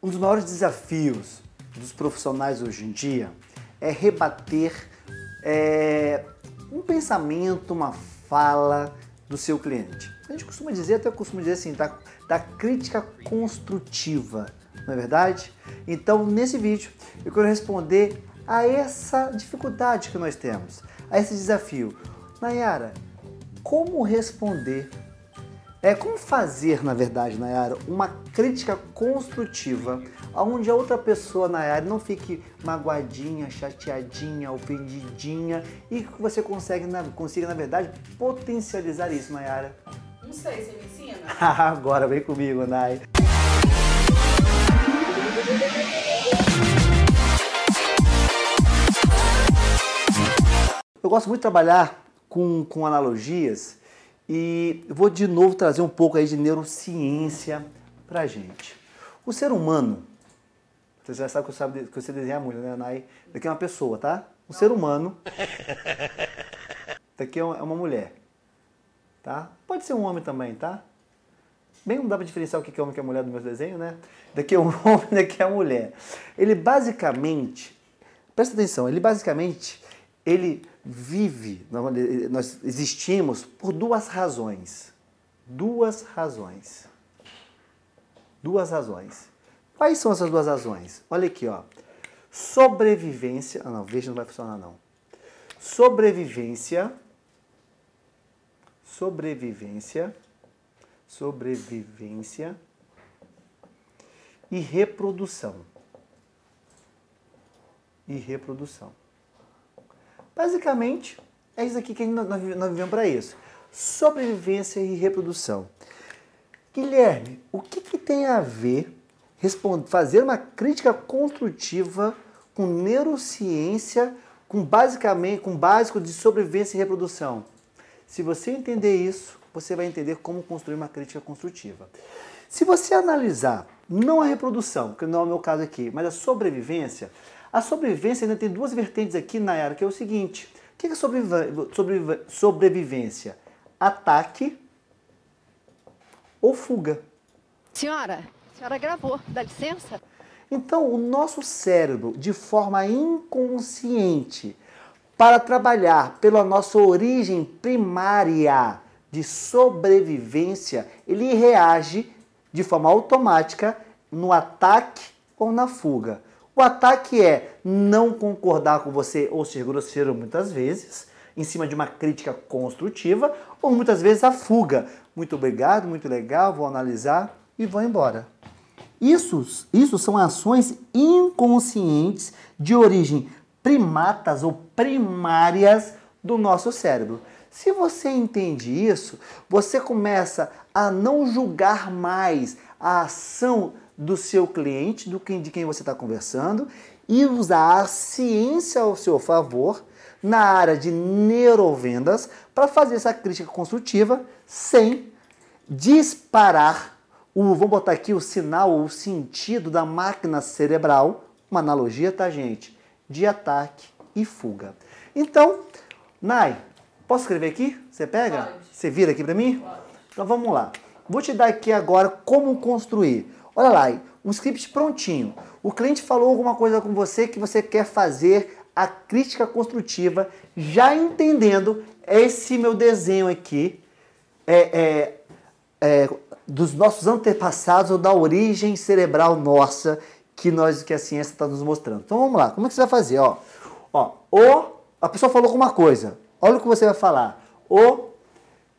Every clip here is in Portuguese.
Um dos maiores desafios dos profissionais hoje em dia é rebater é, um pensamento, uma fala do seu cliente. A gente costuma dizer, até costuma dizer assim, da, da crítica construtiva, não é verdade? Então, nesse vídeo, eu quero responder a essa dificuldade que nós temos, a esse desafio. Nayara, como responder é como fazer, na verdade, Nayara, uma crítica construtiva, onde a outra pessoa, Nayara, não fique magoadinha, chateadinha, ofendidinha e que você consegue, na, consiga, na verdade, potencializar isso, Nayara. Não sei, você me ensina? Agora vem comigo, Nay. Eu gosto muito de trabalhar com, com analogias e vou de novo trazer um pouco aí de neurociência pra gente. O ser humano, você já sabe que eu, sabe, que eu sei desenhar muito, né, Nai? Daqui é uma pessoa, tá? Um Não. ser humano. Daqui é, é uma mulher, tá? Pode ser um homem também, tá? Bem, não dá para diferenciar o que é homem e que é mulher do meu desenho, né? Daqui é um homem, daqui é a mulher. Ele basicamente, presta atenção, ele basicamente, ele vive, eh, eh, nós existimos por duas razões. Duas razões. Duas razões. Quais são essas duas razões? Olha aqui, ó. Sobrevivência. Ah, não, veja, não vai funcionar, não. Sobrevivência. Sobrevivência. Sobrevivência. E reprodução. E reprodução. Basicamente, é isso aqui que nós, vivemos para isso. Sobrevivência e reprodução. Guilherme, o que, que tem a ver responder fazer uma crítica construtiva com neurociência, com basicamente, com básico de sobrevivência e reprodução? Se você entender isso, você vai entender como construir uma crítica construtiva. Se você analisar não a reprodução, que não é o meu caso aqui, mas a sobrevivência, a sobrevivência ainda tem duas vertentes aqui, Nayara, que é o seguinte. O que é sobrevivência? Ataque ou fuga. Senhora, a senhora gravou, dá licença? Então, o nosso cérebro, de forma inconsciente, para trabalhar pela nossa origem primária de sobrevivência, ele reage de forma automática no ataque ou na fuga. O ataque é não concordar com você ou ser grosseiro muitas vezes, em cima de uma crítica construtiva, ou muitas vezes a fuga. Muito obrigado, muito legal, vou analisar e vou embora. Isso, isso são ações inconscientes de origem primatas ou primárias do nosso cérebro. Se você entende isso, você começa a não julgar mais a ação do seu cliente, do que, de quem você está conversando, e usar a ciência ao seu favor na área de neurovendas para fazer essa crítica construtiva sem disparar o, vamos botar aqui o sinal, o sentido da máquina cerebral, uma analogia, tá, gente? De ataque e fuga. Então, Nai, posso escrever aqui? Você pega? Pode. Você vira aqui para mim? Pode. Então vamos lá. Vou te dar aqui agora como construir Olha lá, um script prontinho. O cliente falou alguma coisa com você que você quer fazer a crítica construtiva, já entendendo esse meu desenho aqui é, é, é, dos nossos antepassados ou da origem cerebral nossa que nós que a ciência está nos mostrando. Então vamos lá, como é que você vai fazer? Ó, ó, o a pessoa falou alguma coisa. Olha o que você vai falar. O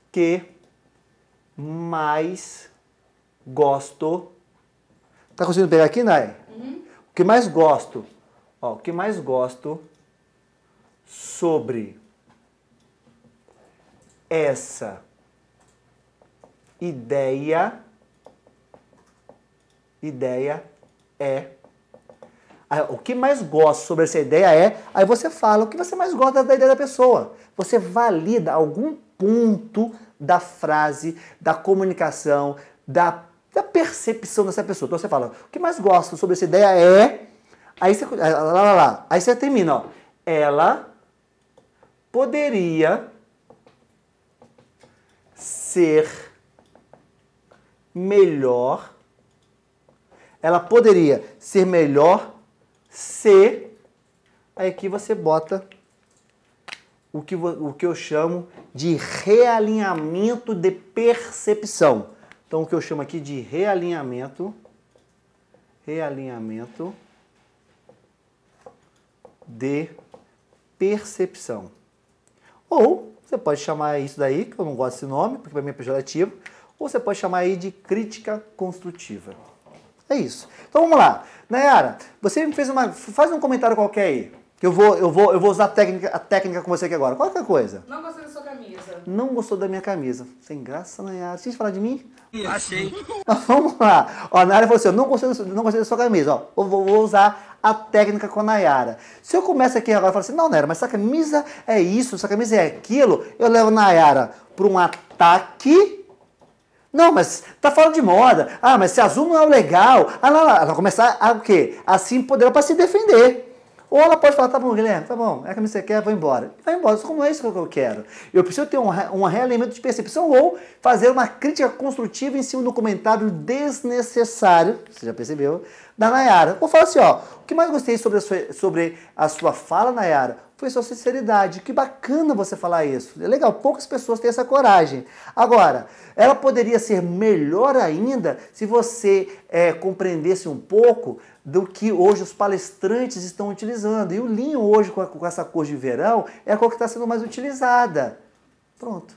que mais gosto Tá conseguindo pegar aqui, Nai? Uhum. O que mais gosto? Ó, o que mais gosto sobre essa ideia ideia é o que mais gosto sobre essa ideia é aí você fala o que você mais gosta da ideia da pessoa você valida algum ponto da frase da comunicação da da percepção dessa pessoa. Então você fala, o que mais gosto sobre essa ideia é. Aí você, é, lá, lá, lá. Aí você termina, ó. Ela poderia ser melhor. Ela poderia ser melhor se. Aí aqui você bota o que, o que eu chamo de realinhamento de percepção. Então, o que eu chamo aqui de realinhamento, realinhamento de percepção. Ou você pode chamar isso daí, que eu não gosto desse nome, porque para mim é pejorativo, ou você pode chamar aí de crítica construtiva. É isso. Então vamos lá. Nayara, você me fez uma. Faz um comentário qualquer aí. Que eu vou, eu vou, eu vou usar a técnica, a técnica com você aqui agora. Qualquer coisa. Não gostei da sua camisa. Não gostou da minha camisa. Sem graça, Nayara. Vocês falar de mim? Achei. Vamos lá. Ó, a Nayara falou assim: eu não gostei, não gostei da sua camisa. Ó, eu vou, vou usar a técnica com a Nayara. Se eu começo aqui agora e falo assim: não, Nayara, mas essa camisa é isso, essa camisa é aquilo, eu levo a Nayara para um ataque. Não, mas tá falando de moda. Ah, mas se azul não é legal. Ah, lá, lá. Ela vai começar a o quê? Assim se para se defender. Ou ela pode falar, tá bom, Guilherme, tá bom, é a camisa que você quer, vou embora. vai embora, isso é isso que eu quero. Eu preciso ter um, um realimento de percepção ou fazer uma crítica construtiva em cima do comentário desnecessário, você já percebeu, da Nayara. Ou falar assim, ó, que mais gostei sobre a sua, sobre a sua fala, Nayara, foi sua sinceridade. Que bacana você falar isso. É legal, poucas pessoas têm essa coragem. Agora, ela poderia ser melhor ainda se você é, compreendesse um pouco do que hoje os palestrantes estão utilizando. E o linho hoje, com, a, com essa cor de verão, é a cor que está sendo mais utilizada. Pronto.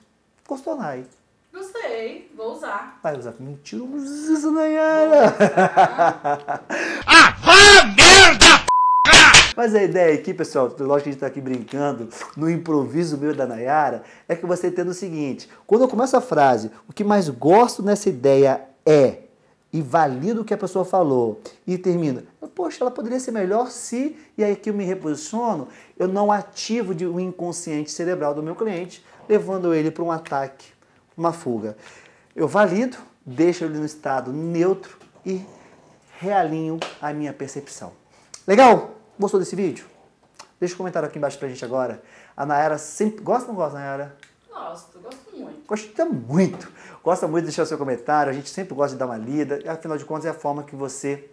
Gostou, Nay? Gostei, vou usar. Vai usar. Mentira, usa, Nayara. Ah! Mas a ideia aqui, pessoal, lógico que a gente está aqui brincando no improviso meu da Nayara, é que você entenda o seguinte: quando eu começo a frase, o que mais gosto nessa ideia é, e valido o que a pessoa falou, e termina, poxa, ela poderia ser melhor se, e aí que eu me reposiciono, eu não ativo o um inconsciente cerebral do meu cliente, levando ele para um ataque, uma fuga. Eu valido, deixo ele no estado neutro e realinho a minha percepção. Legal? Gostou desse vídeo? Deixa um comentário aqui embaixo pra gente agora. A Nayara sempre. Gosta ou não gosta, Nayara? Gosto, gosto muito. Gosta muito. Gosta muito de deixar seu comentário. A gente sempre gosta de dar uma lida. Afinal de contas, é a forma que você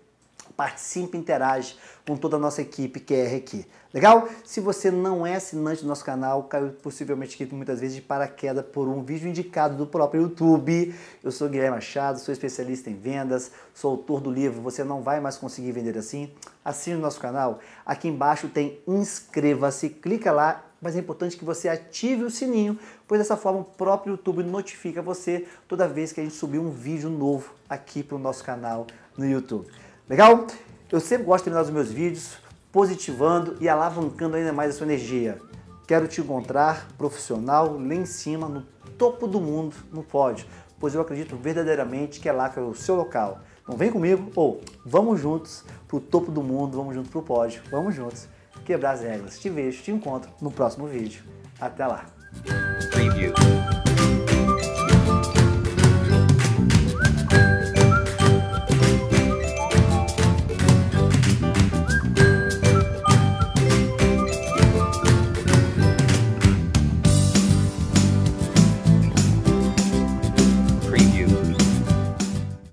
participe, interage com toda a nossa equipe QR aqui. Legal? Se você não é assinante do nosso canal, caiu possivelmente aqui muitas vezes de paraquedas por um vídeo indicado do próprio YouTube. Eu sou Guilherme Machado, sou especialista em vendas, sou autor do livro Você Não Vai Mais Conseguir Vender Assim. Assine o nosso canal. Aqui embaixo tem inscreva-se, clica lá mas é importante que você ative o sininho, pois dessa forma o próprio YouTube notifica você toda vez que a gente subir um vídeo novo aqui para o nosso canal no YouTube. Legal? Eu sempre gosto de terminar os meus vídeos positivando e alavancando ainda mais a sua energia. Quero te encontrar profissional lá em cima, no topo do mundo, no pódio, pois eu acredito verdadeiramente que é lá que é o seu local. Então vem comigo ou vamos juntos para o topo do mundo, vamos juntos para o pódio, vamos juntos quebrar as regras. Te vejo, te encontro no próximo vídeo. Até lá! Preview.